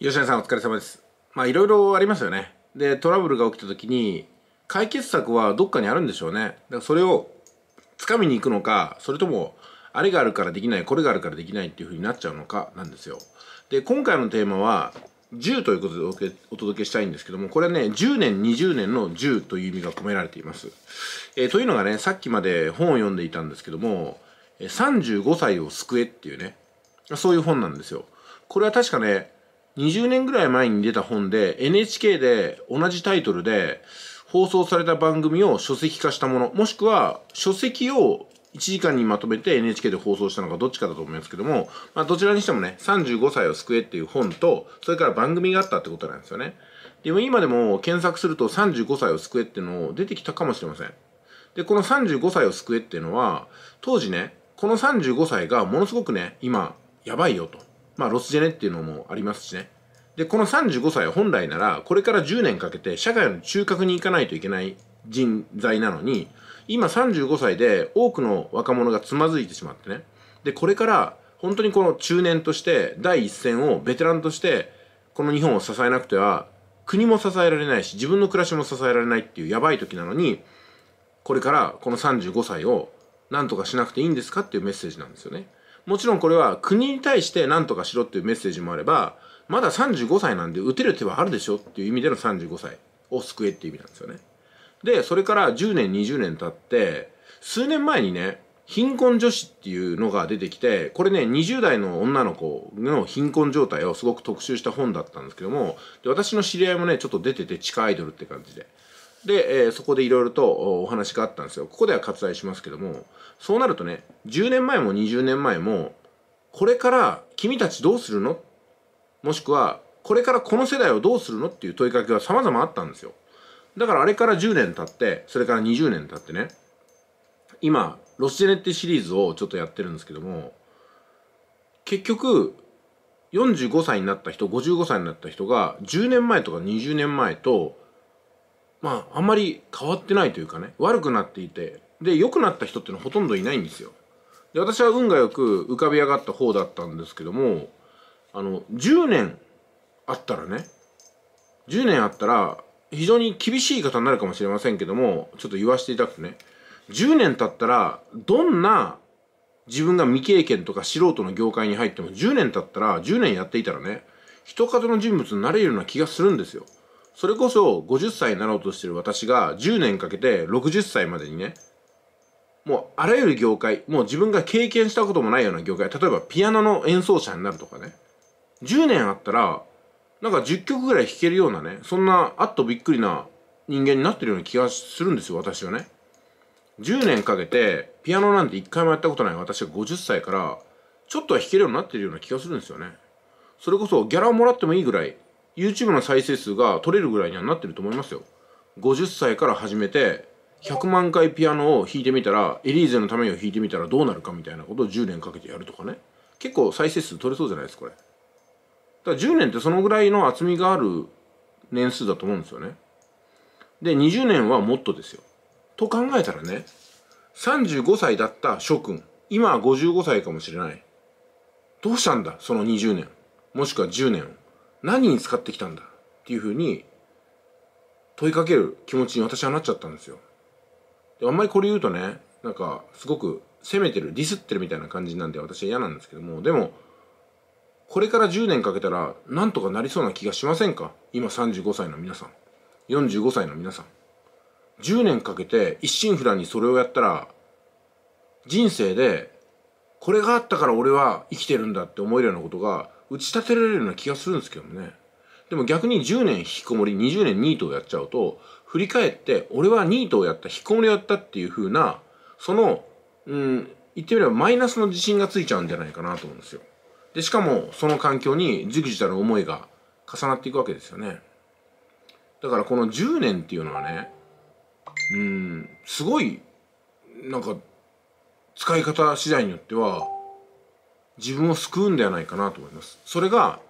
吉野さんお疲れ様です。まあいろいろありますよね。で、トラブルが起きた時に、解決策はどっかにあるんでしょうね。だからそれを掴みに行くのか、それとも、あれがあるからできない、これがあるからできないっていう風になっちゃうのかなんですよ。で、今回のテーマは、10ということでお届けしたいんですけども、これはね、10年、20年の10という意味が込められています。えー、というのがね、さっきまで本を読んでいたんですけども、35歳を救えっていうね、そういう本なんですよ。これは確かね、20年ぐらい前に出た本で NHK で同じタイトルで放送された番組を書籍化したものもしくは書籍を1時間にまとめて NHK で放送したのかどっちかだと思いますけども、まあ、どちらにしてもね35歳を救えっていう本とそれから番組があったってことなんですよねでも今でも検索すると35歳を救えっていうのを出てきたかもしれませんでこの35歳を救えっていうのは当時ねこの35歳がものすごくね今やばいよとまあ、ロスジェネっていうのもありますしね。で、この35歳は本来なら、これから10年かけて社会の中核に行かないといけない人材なのに、今35歳で多くの若者がつまずいてしまってね。で、これから本当にこの中年として第一線をベテランとしてこの日本を支えなくては国も支えられないし自分の暮らしも支えられないっていうやばい時なのにこれからこの35歳をなんとかしなくていいんですかっていうメッセージなんですよね。もちろんこれは国に対して何とかしろっていうメッセージもあれば、まだ35歳なんで打てる手はあるでしょっていう意味での35歳を救えっていう意味なんですよね。で、それから10年、20年経って、数年前にね、貧困女子っていうのが出てきて、これね、20代の女の子の貧困状態をすごく特集した本だったんですけども、で私の知り合いもね、ちょっと出てて地下アイドルって感じで。で、えー、そこでいろいろとお話があったんですよ。ここでは割愛しますけども、そうなるとね、10年前も20年前も、これから君たちどうするのもしくは、これからこの世代をどうするのっていう問いかけは様々あったんですよ。だからあれから10年経って、それから20年経ってね、今、ロスジェネってシリーズをちょっとやってるんですけども、結局、45歳になった人、55歳になった人が、10年前とか20年前と、まああんまり変わってないというかね悪くなっていてで良くなった人ってのはほとんどいないんですよで私は運がよく浮かび上がった方だったんですけどもあの10年あったらね10年あったら非常に厳しい方になるかもしれませんけどもちょっと言わせていただくとね10年経ったらどんな自分が未経験とか素人の業界に入っても10年経ったら10年やっていたらね人型の人物になれるような気がするんですよそれこそ50歳になろうとしてる私が10年かけて60歳までにね、もうあらゆる業界、もう自分が経験したこともないような業界、例えばピアノの演奏者になるとかね、10年あったら、なんか10曲ぐらい弾けるようなね、そんなあっとびっくりな人間になってるような気がするんですよ、私はね。10年かけてピアノなんて1回もやったことない私が50歳からちょっとは弾けるようになってるような気がするんですよね。それこそギャラをもらってもいいぐらい YouTube の再生数が取れるぐらいにはなってると思いますよ。50歳から始めて、100万回ピアノを弾いてみたら、エリーゼのためにを弾いてみたらどうなるかみたいなことを10年かけてやるとかね。結構再生数取れそうじゃないですか、これ。だから10年ってそのぐらいの厚みがある年数だと思うんですよね。で、20年はもっとですよ。と考えたらね、35歳だった諸君、今は55歳かもしれない。どうしたんだ、その20年。もしくは10年を。何に使ってきたんだっていうふうに問いかける気持ちに私はなっちゃったんですよ。であんまりこれ言うとね、なんかすごく責めてる、ディスってるみたいな感じなんで私は嫌なんですけども、でも、これから10年かけたらなんとかなりそうな気がしませんか今35歳の皆さん、45歳の皆さん。10年かけて一心不乱にそれをやったら、人生でこれがあったから俺は生きてるんだって思えるようなことが打ち立てられるような気がするんですけどね。でも逆に10年引きこもり、20年ニートをやっちゃうと、振り返って、俺はニートをやった、引きこもりをやったっていう風な、その、うん、言ってみればマイナスの自信がついちゃうんじゃないかなと思うんですよ。で、しかも、その環境にじくじたる思いが重なっていくわけですよね。だからこの10年っていうのはね、うん、すごい、なんか、使い方次第によっては、自分を救うんではないかなと思います。それが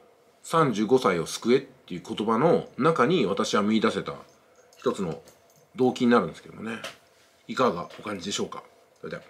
35歳を救えっていう言葉の中に私は見出せた一つの動機になるんですけどもね。いかがお感じでしょうかそれでは。